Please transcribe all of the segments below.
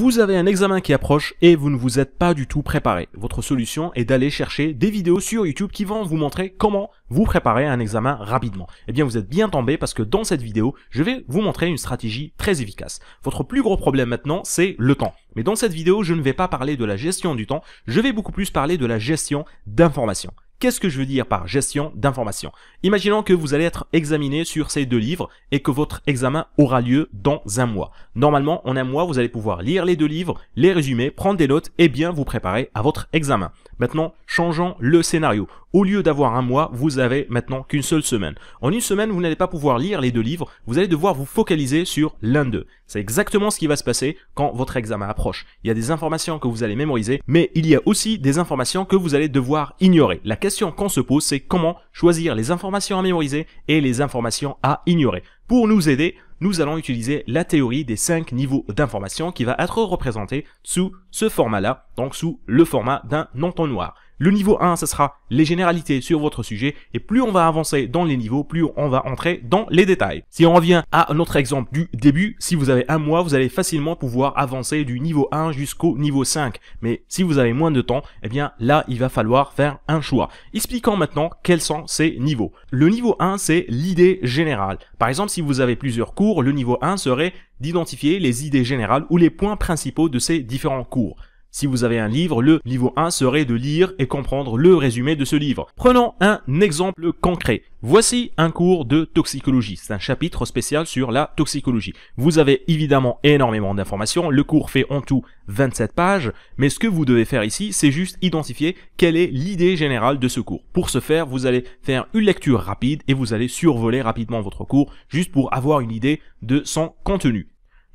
Vous avez un examen qui approche et vous ne vous êtes pas du tout préparé. Votre solution est d'aller chercher des vidéos sur YouTube qui vont vous montrer comment vous préparer un examen rapidement. Eh bien, vous êtes bien tombé parce que dans cette vidéo, je vais vous montrer une stratégie très efficace. Votre plus gros problème maintenant, c'est le temps. Mais dans cette vidéo, je ne vais pas parler de la gestion du temps, je vais beaucoup plus parler de la gestion d'informations. Qu'est-ce que je veux dire par gestion d'information Imaginons que vous allez être examiné sur ces deux livres et que votre examen aura lieu dans un mois. Normalement, en un mois, vous allez pouvoir lire les deux livres, les résumer, prendre des notes et bien vous préparer à votre examen. Maintenant, changeons le scénario. Au lieu d'avoir un mois, vous avez maintenant qu'une seule semaine. En une semaine, vous n'allez pas pouvoir lire les deux livres, vous allez devoir vous focaliser sur l'un d'eux. C'est exactement ce qui va se passer quand votre examen approche. Il y a des informations que vous allez mémoriser, mais il y a aussi des informations que vous allez devoir ignorer. La question qu'on se pose, c'est comment choisir les informations à mémoriser et les informations à ignorer. Pour nous aider, nous allons utiliser la théorie des cinq niveaux d'information qui va être représentée sous ce format-là, donc sous le format d'un entonnoir. Le niveau 1, ce sera les généralités sur votre sujet et plus on va avancer dans les niveaux, plus on va entrer dans les détails. Si on revient à notre exemple du début, si vous avez un mois, vous allez facilement pouvoir avancer du niveau 1 jusqu'au niveau 5. Mais si vous avez moins de temps, eh bien là, il va falloir faire un choix. Expliquons maintenant quels sont ces niveaux. Le niveau 1, c'est l'idée générale. Par exemple, si vous avez plusieurs cours, le niveau 1 serait d'identifier les idées générales ou les points principaux de ces différents cours. Si vous avez un livre, le niveau 1 serait de lire et comprendre le résumé de ce livre. Prenons un exemple concret. Voici un cours de toxicologie. C'est un chapitre spécial sur la toxicologie. Vous avez évidemment énormément d'informations. Le cours fait en tout 27 pages. Mais ce que vous devez faire ici, c'est juste identifier quelle est l'idée générale de ce cours. Pour ce faire, vous allez faire une lecture rapide et vous allez survoler rapidement votre cours juste pour avoir une idée de son contenu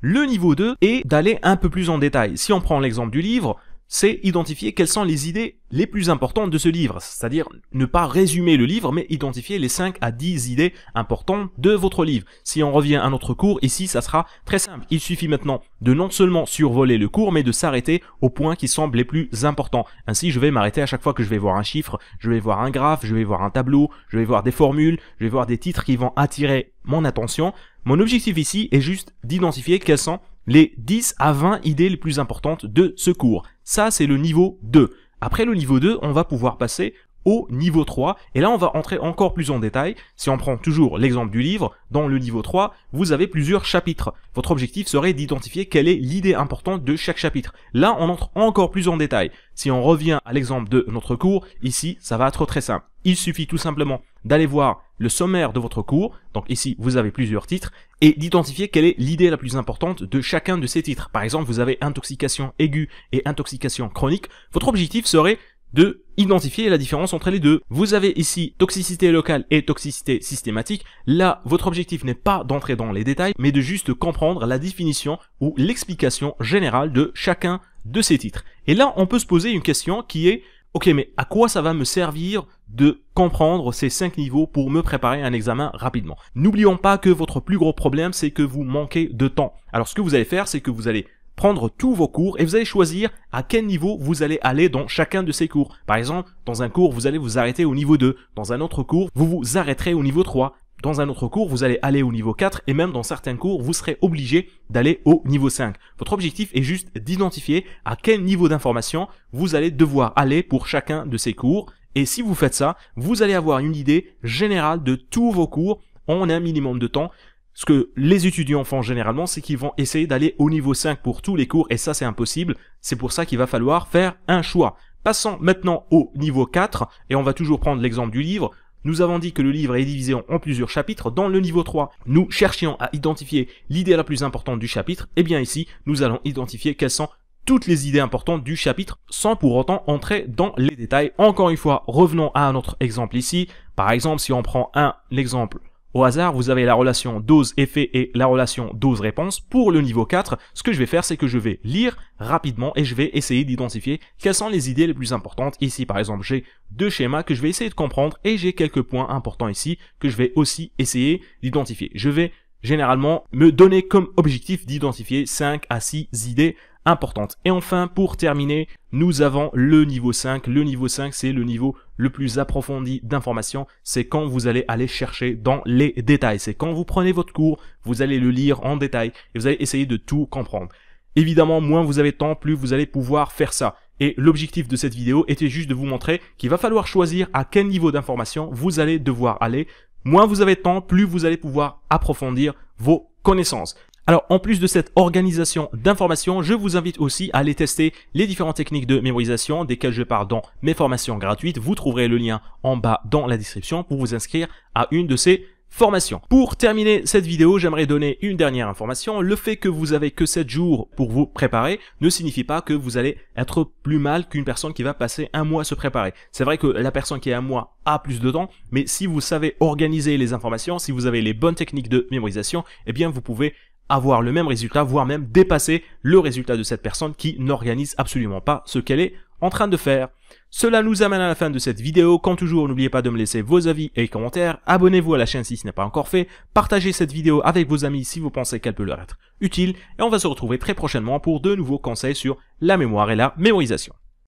le niveau 2 est d'aller un peu plus en détail. Si on prend l'exemple du livre, c'est identifier quelles sont les idées les plus importantes de ce livre, c'est-à-dire ne pas résumer le livre, mais identifier les 5 à 10 idées importantes de votre livre. Si on revient à notre cours, ici, ça sera très simple. Il suffit maintenant de non seulement survoler le cours, mais de s'arrêter aux points qui semblent les plus importants. Ainsi, je vais m'arrêter à chaque fois que je vais voir un chiffre, je vais voir un graphe, je vais voir un tableau, je vais voir des formules, je vais voir des titres qui vont attirer mon attention. Mon objectif ici est juste d'identifier quels sont les 10 à 20 idées les plus importantes de ce cours. Ça, c'est le niveau 2. Après le niveau 2, on va pouvoir passer au niveau 3. Et là, on va entrer encore plus en détail. Si on prend toujours l'exemple du livre, dans le niveau 3, vous avez plusieurs chapitres. Votre objectif serait d'identifier quelle est l'idée importante de chaque chapitre. Là, on entre encore plus en détail. Si on revient à l'exemple de notre cours, ici, ça va être très simple. Il suffit tout simplement d'aller voir le sommaire de votre cours, donc ici vous avez plusieurs titres, et d'identifier quelle est l'idée la plus importante de chacun de ces titres. Par exemple, vous avez intoxication aiguë et intoxication chronique. Votre objectif serait de identifier la différence entre les deux. Vous avez ici toxicité locale et toxicité systématique. Là, votre objectif n'est pas d'entrer dans les détails, mais de juste comprendre la définition ou l'explication générale de chacun de ces titres. Et là, on peut se poser une question qui est Ok, mais à quoi ça va me servir de comprendre ces cinq niveaux pour me préparer un examen rapidement N'oublions pas que votre plus gros problème, c'est que vous manquez de temps. Alors ce que vous allez faire, c'est que vous allez prendre tous vos cours et vous allez choisir à quel niveau vous allez aller dans chacun de ces cours. Par exemple, dans un cours, vous allez vous arrêter au niveau 2. Dans un autre cours, vous vous arrêterez au niveau 3. Dans un autre cours, vous allez aller au niveau 4 et même dans certains cours, vous serez obligé d'aller au niveau 5. Votre objectif est juste d'identifier à quel niveau d'information vous allez devoir aller pour chacun de ces cours. Et si vous faites ça, vous allez avoir une idée générale de tous vos cours en un minimum de temps. Ce que les étudiants font généralement, c'est qu'ils vont essayer d'aller au niveau 5 pour tous les cours et ça c'est impossible. C'est pour ça qu'il va falloir faire un choix. Passons maintenant au niveau 4 et on va toujours prendre l'exemple du livre. Nous avons dit que le livre est divisé en plusieurs chapitres dans le niveau 3. Nous cherchions à identifier l'idée la plus importante du chapitre, et eh bien ici, nous allons identifier quelles sont toutes les idées importantes du chapitre sans pour autant entrer dans les détails. Encore une fois, revenons à un autre exemple ici. Par exemple, si on prend un exemple au hasard, vous avez la relation dose-effet et la relation dose-réponse. Pour le niveau 4, ce que je vais faire, c'est que je vais lire rapidement et je vais essayer d'identifier quelles sont les idées les plus importantes. Ici, par exemple, j'ai deux schémas que je vais essayer de comprendre et j'ai quelques points importants ici que je vais aussi essayer d'identifier. Je vais généralement me donner comme objectif d'identifier 5 à 6 idées importante. Et enfin, pour terminer, nous avons le niveau 5. Le niveau 5, c'est le niveau le plus approfondi d'informations. C'est quand vous allez aller chercher dans les détails. C'est quand vous prenez votre cours, vous allez le lire en détail et vous allez essayer de tout comprendre. Évidemment, moins vous avez de temps, plus vous allez pouvoir faire ça. Et l'objectif de cette vidéo était juste de vous montrer qu'il va falloir choisir à quel niveau d'information vous allez devoir aller. Moins vous avez de temps, plus vous allez pouvoir approfondir vos connaissances. Alors en plus de cette organisation d'informations, je vous invite aussi à aller tester les différentes techniques de mémorisation desquelles je parle dans mes formations gratuites. Vous trouverez le lien en bas dans la description pour vous inscrire à une de ces formations. Pour terminer cette vidéo, j'aimerais donner une dernière information. Le fait que vous avez que 7 jours pour vous préparer ne signifie pas que vous allez être plus mal qu'une personne qui va passer un mois à se préparer. C'est vrai que la personne qui est un mois a plus de temps, mais si vous savez organiser les informations, si vous avez les bonnes techniques de mémorisation, eh bien vous pouvez avoir le même résultat, voire même dépasser le résultat de cette personne qui n'organise absolument pas ce qu'elle est en train de faire. Cela nous amène à la fin de cette vidéo. Comme toujours, n'oubliez pas de me laisser vos avis et commentaires. Abonnez-vous à la chaîne si ce n'est pas encore fait. Partagez cette vidéo avec vos amis si vous pensez qu'elle peut leur être utile. Et on va se retrouver très prochainement pour de nouveaux conseils sur la mémoire et la mémorisation.